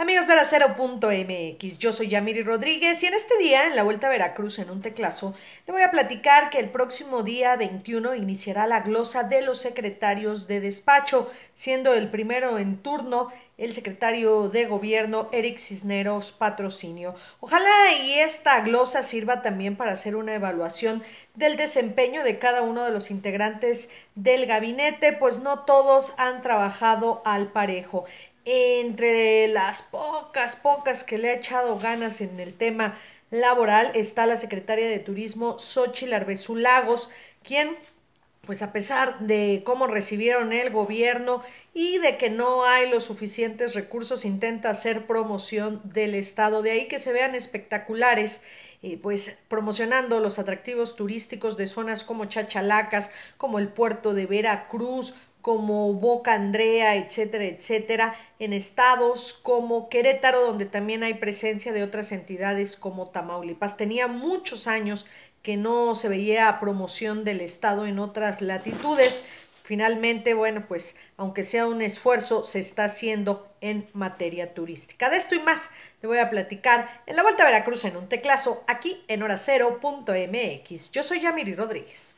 Amigos de la 0.mx, yo soy Yamiri Rodríguez y en este día, en la Vuelta a Veracruz en un teclazo, le voy a platicar que el próximo día 21 iniciará la glosa de los secretarios de despacho, siendo el primero en turno el secretario de gobierno Eric Cisneros Patrocinio. Ojalá y esta glosa sirva también para hacer una evaluación del desempeño de cada uno de los integrantes del gabinete, pues no todos han trabajado al parejo. Entre las pocas, pocas que le ha echado ganas en el tema laboral está la secretaria de Turismo sochi Arbezú quien pues a pesar de cómo recibieron el gobierno y de que no hay los suficientes recursos, intenta hacer promoción del Estado. De ahí que se vean espectaculares, eh, pues promocionando los atractivos turísticos de zonas como Chachalacas, como el puerto de Veracruz, como Boca Andrea, etcétera, etcétera, en estados como Querétaro, donde también hay presencia de otras entidades como Tamaulipas. Tenía muchos años que no se veía promoción del estado en otras latitudes. Finalmente, bueno, pues aunque sea un esfuerzo, se está haciendo en materia turística. De esto y más le voy a platicar en la Vuelta a Veracruz en un teclazo aquí en horacero.mx. Yo soy Yamiri Rodríguez.